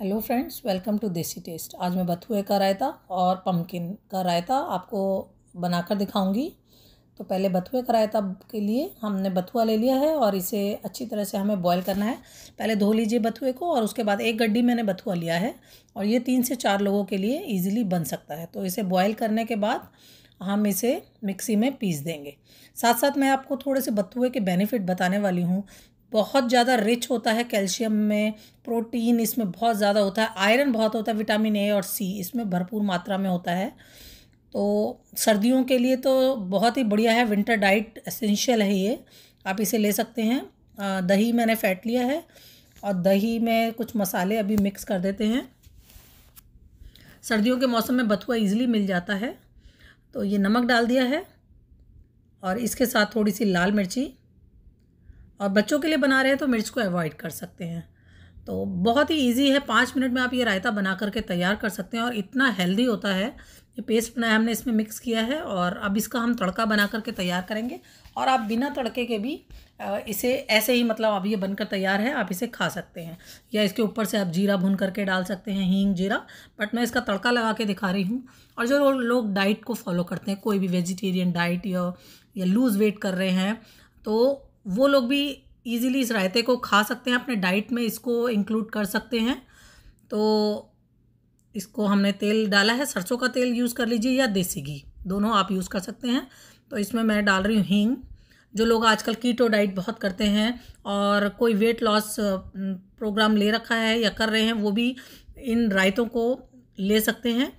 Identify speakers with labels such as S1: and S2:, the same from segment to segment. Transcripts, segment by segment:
S1: hello friends welcome to Desi taste आज मैं बथुए का रायता और पम्पकिन का रायता आपको बनाकर दिखाऊंगी तो पहले बथुए का रायता के लिए हमने बथुआ ले लिया है और इसे अच्छी तरह से हमें बॉईल करना है पहले धो लीजिए बथुए को और उसके बाद एक गड्डी मैंने बथुआ लिया है और ये तीन से चार लोगों के लिए ईजिली बन सकता है तो इसे बॉयल करने के बाद हम इसे मिक्सी में पीस देंगे साथ साथ मैं आपको थोड़े से बथुए के बेनिफिट बताने वाली हूँ बहुत ज़्यादा रिच होता है कैल्शियम में प्रोटीन इसमें बहुत ज़्यादा होता है आयरन बहुत होता है विटामिन ए और सी इसमें भरपूर मात्रा में होता है तो सर्दियों के लिए तो बहुत ही बढ़िया है विंटर डाइट एसेंशियल है ये आप इसे ले सकते हैं दही मैंने फैट लिया है और दही में कुछ मसाले अभी मिक्स कर देते हैं सर्दियों के मौसम में बथुआ इजीली मिल जाता है तो ये नमक डाल दिया है और इसके साथ थोड़ी सी लाल मिर्ची और बच्चों के लिए बना रहे हैं तो मिर्च को अवॉइड कर सकते हैं तो बहुत ही इजी है पाँच मिनट में आप ये रायता बना करके तैयार कर सकते हैं और इतना हेल्दी होता है ये पेस्ट बनाया हमने इसमें मिक्स किया है और अब इसका हम तड़का बना करके तैयार करेंगे और आप बिना तड़के के भी इसे ऐसे ही मतलब अब ये बनकर तैयार है आप इसे खा सकते हैं या इसके ऊपर से आप जीरा भून करके डाल सकते हैं हींग जीरा बट मैं इसका तड़का लगा के दिखा रही हूँ और जो लोग डाइट को फॉलो करते हैं कोई भी वेजिटेरियन डाइट या, या लूज़ वेट कर रहे हैं तो वो लोग भी ईज़िली इस रायते को खा सकते हैं अपने डाइट में इसको इंक्लूड कर सकते हैं तो इसको हमने तेल डाला है सरसों का तेल यूज़ कर लीजिए या देसी घी दोनों आप यूज़ कर सकते हैं तो इसमें मैं डाल रही हूँ हींग जो लोग आजकल कीटो डाइट बहुत करते हैं और कोई वेट लॉस प्रोग्राम ले रखा है या कर रहे हैं वो भी इन रायतों को ले सकते हैं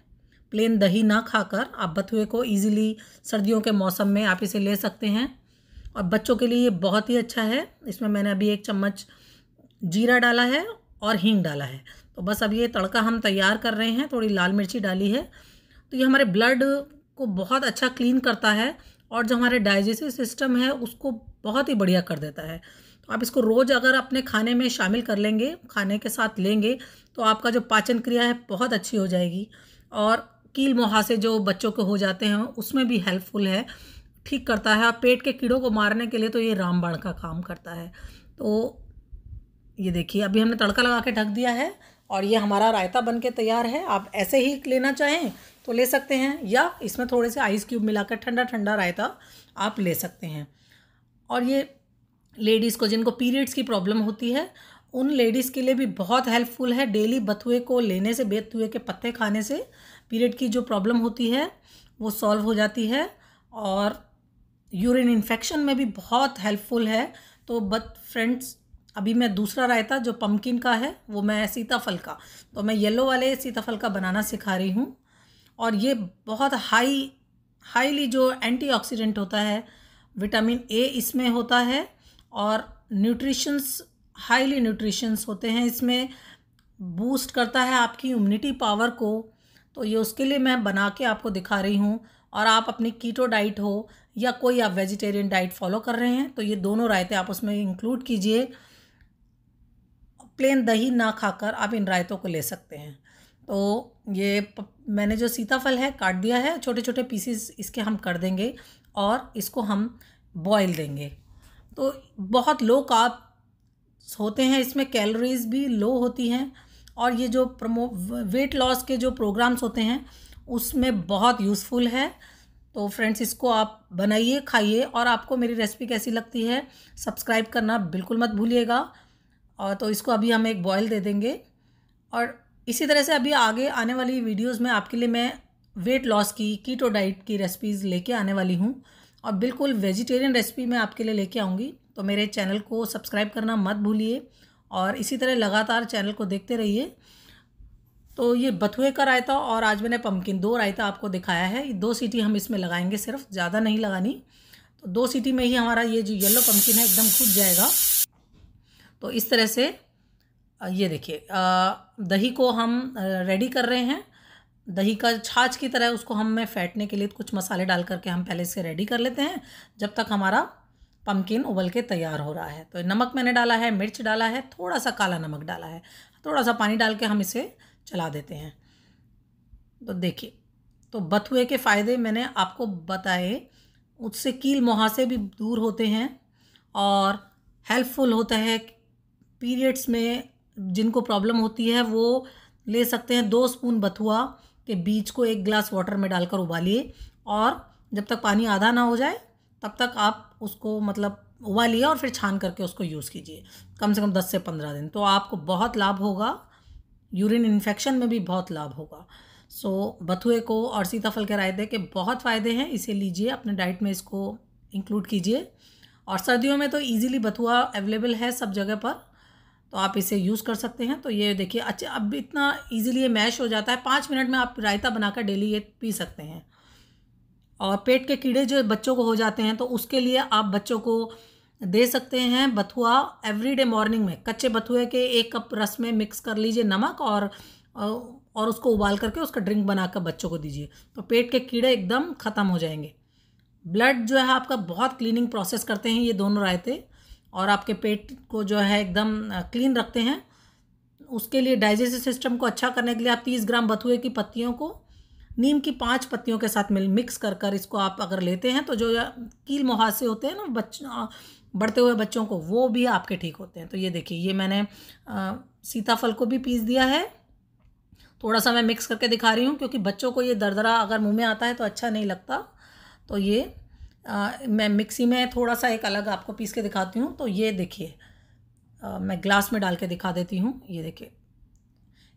S1: प्लेन दही ना खाकर आप बथुए को इजीली सर्दियों के मौसम में आप इसे ले सकते हैं और बच्चों के लिए ये बहुत ही अच्छा है इसमें मैंने अभी एक चम्मच जीरा डाला है और हींग डाला है तो बस अब ये तड़का हम तैयार कर रहे हैं थोड़ी लाल मिर्ची डाली है तो ये हमारे ब्लड को बहुत अच्छा क्लीन करता है और जो हमारे डाइजेस्टिव सिस्टम है उसको बहुत ही बढ़िया कर देता है तो आप इसको रोज़ अगर अपने खाने में शामिल कर लेंगे खाने के साथ लेंगे तो आपका जो पाचन क्रिया है बहुत अच्छी हो जाएगी और कील मुहासे जो बच्चों को हो जाते हैं उसमें भी हेल्पफुल है ठीक करता है और पेट के कीड़ों को मारने के लिए तो ये रामबाण का काम करता है तो ये देखिए अभी हमने तड़का लगा के ढक दिया है और ये हमारा रायता बन के तैयार है आप ऐसे ही लेना चाहें तो ले सकते हैं या इसमें थोड़े से आइस क्यूब मिलाकर ठंडा ठंडा रायता आप ले सकते हैं और ये लेडीज़ को जिनको पीरियड्स की प्रॉब्लम होती है उन लेडीज़ के लिए भी बहुत हेल्पफुल है डेली बथुए को लेने से बेतुए के पत्ते खाने से पीरियड की जो प्रॉब्लम होती है वो सॉल्व हो जाती है और यूरिन इन्फेक्शन में भी बहुत हेल्पफुल है तो बट फ्रेंड्स अभी मैं दूसरा रायता जो पम्पकिन का है वो मैं सीताफल का तो मैं येलो वाले सीताफल का बनाना सिखा रही हूँ और ये बहुत हाई हाईली जो एंटीऑक्सीडेंट होता है विटामिन ए इसमें होता है और न्यूट्रिशंस हाईली न्यूट्रिशंस होते हैं इसमें बूस्ट करता है आपकी इम्यूनिटी पावर को तो ये उसके लिए मैं बना के आपको दिखा रही हूँ और आप अपनी कीटो डाइट हो या कोई आप वेजिटेरियन डाइट फॉलो कर रहे हैं तो ये दोनों रायते आप उसमें इंक्लूड कीजिए प्लेन दही ना खाकर आप इन रायतों को ले सकते हैं तो ये मैंने जो सीताफल है काट दिया है छोटे छोटे पीसीस इसके हम कर देंगे और इसको हम बॉयल देंगे तो बहुत लो काप होते हैं इसमें कैलोरीज भी लो होती हैं और ये जो प्रमो वेट लॉस के जो प्रोग्राम्स होते हैं उसमें बहुत यूज़फुल है तो फ्रेंड्स इसको आप बनाइए खाइए और आपको मेरी रेसिपी कैसी लगती है सब्सक्राइब करना बिल्कुल मत भूलिएगा और तो इसको अभी हम एक बॉयल दे देंगे और इसी तरह से अभी आगे आने वाली वीडियोस में आपके लिए मैं वेट लॉस की कीटो डाइट की रेसिपीज़ लेके आने वाली हूँ और बिल्कुल वेजिटेरियन रेसिपी मैं आपके लिए लेके आऊँगी तो मेरे चैनल को सब्सक्राइब करना मत भूलिए और इसी तरह लगातार चैनल को देखते रहिए तो ये बथुए का रायता और आज मैंने पम्पकिन दो रायता आपको दिखाया है दो सीटी हम इसमें लगाएंगे सिर्फ ज़्यादा नहीं लगानी तो दो सीटी में ही हमारा ये जो येलो पम्पकिन है एकदम खुद जाएगा तो इस तरह से ये देखिए दही को हम रेडी कर रहे हैं दही का छाछ की तरह उसको हम में फैटने के लिए कुछ मसाले डाल करके हम पहले से रेडी कर लेते हैं जब तक हमारा पम्पकिन उबल के तैयार हो रहा है तो नमक मैंने डाला है मिर्च डाला है थोड़ा सा काला नमक डाला है थोड़ा सा पानी डाल के हम इसे चला देते हैं तो देखिए तो बथुए के फ़ायदे मैंने आपको बताए उससे कील मुहासे भी दूर होते हैं और हेल्पफुल होता है पीरियड्स में जिनको प्रॉब्लम होती है वो ले सकते हैं दो स्पून बथुआ के बीज को एक गिलास वाटर में डालकर उबालिए और जब तक पानी आधा ना हो जाए तब तक आप उसको मतलब उबालिए और फिर छान करके उसको यूज़ कीजिए कम से कम दस से पंद्रह दिन तो आपको बहुत लाभ होगा यूरिन इन्फेक्शन में भी बहुत लाभ होगा सो so, बथुए को और सीताफल के रायते के बहुत फ़ायदे हैं इसे लीजिए अपने डाइट में इसको इंक्लूड कीजिए और सर्दियों में तो ईजिली बथुआ अवेलेबल है सब जगह पर तो आप इसे यूज़ कर सकते हैं तो ये देखिए अच्छा अब इतना इजीली ये मैश हो जाता है पाँच मिनट में आप रायता बनाकर डेली ये पी सकते हैं और पेट के कीड़े जो बच्चों को हो जाते हैं तो उसके लिए आप बच्चों को दे सकते हैं बथुआ एवरीडे मॉर्निंग में कच्चे बथुए के एक कप रस में मिक्स कर लीजिए नमक और और उसको उबाल करके उसका ड्रिंक बनाकर बच्चों को दीजिए तो पेट के कीड़े एकदम ख़त्म हो जाएंगे ब्लड जो है आपका बहुत क्लीनिंग प्रोसेस करते हैं ये दोनों रायते और आपके पेट को जो है एकदम क्लीन रखते हैं उसके लिए डाइजेस्टिव सिस्टम को अच्छा करने के लिए आप तीस ग्राम बथुए की पत्तियों को नीम की पांच पत्तियों के साथ मिल मिक्स कर कर इसको आप अगर लेते हैं तो जो कील मुहासे होते हैं ना बच्चों बढ़ते हुए बच्चों को वो भी आपके ठीक होते हैं तो ये देखिए ये मैंने सीताफल को भी पीस दिया है थोड़ा सा मैं मिक्स करके दिखा रही हूँ क्योंकि बच्चों को ये दरदरा अगर मुँह में आता है तो अच्छा नहीं लगता तो ये आ, मैं मिक्सी में थोड़ा सा एक अलग आपको पीस के दिखाती हूँ तो ये देखिए मैं ग्लास में डाल के दिखा देती हूँ ये देखिए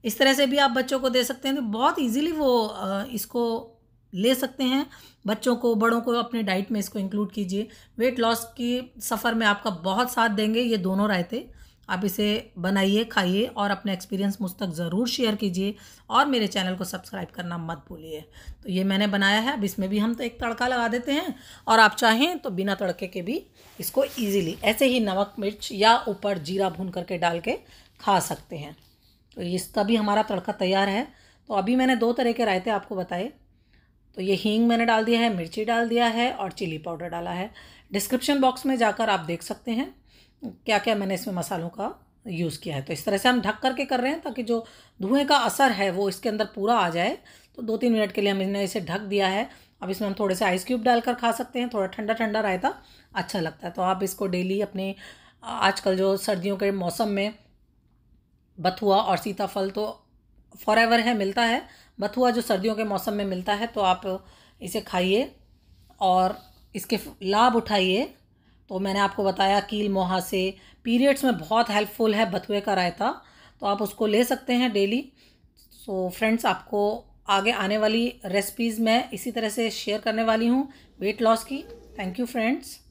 S1: इस तरह से भी आप बच्चों को दे सकते हैं तो बहुत इजीली वो आ, इसको ले सकते हैं बच्चों को बड़ों को अपने डाइट में इसको इंक्लूड कीजिए वेट लॉस की सफ़र में आपका बहुत साथ देंगे ये दोनों रायते आप इसे बनाइए खाइए और अपना एक्सपीरियंस मुझ तक ज़रूर शेयर कीजिए और मेरे चैनल को सब्सक्राइब करना मत भूलिए तो ये मैंने बनाया है अब इसमें भी हम तो एक तड़का लगा देते हैं और आप चाहें तो बिना तड़के के भी इसको ईजिली ऐसे ही नमक मिर्च या ऊपर जीरा भून करके डाल के खा सकते हैं तो इसका भी हमारा तड़का तैयार है तो अभी मैंने दो तरह के रायते आपको बताए तो ये हींग मैंने डाल दिया है मिर्ची डाल दिया है और चिली पाउडर डाला है डिस्क्रिप्शन बॉक्स में जाकर आप देख सकते हैं क्या क्या मैंने इसमें मसालों का यूज़ किया है तो इस तरह से हम ढक करके कर रहे हैं ताकि जो धुएँ का असर है वो इसके अंदर पूरा आ जाए तो दो तीन मिनट के लिए हमने इसे ढक दिया है अब इसमें हम थोड़े से आइस क्यूब डालकर खा सकते हैं थोड़ा ठंडा ठंडा रायता अच्छा लगता है तो आप इसको डेली अपने आजकल जो सर्दियों के मौसम में बथुआ और सीताफल तो फॉर एवर है मिलता है बथुआ जो सर्दियों के मौसम में मिलता है तो आप इसे खाइए और इसके लाभ उठाइए तो मैंने आपको बताया कील मोहा से पीरियड्स में बहुत हेल्पफुल है बथुए का रायता तो आप उसको ले सकते हैं डेली सो so, फ्रेंड्स आपको आगे आने वाली रेसिपीज़ मैं इसी तरह से शेयर करने वाली हूँ वेट लॉस की थैंक यू फ्रेंड्स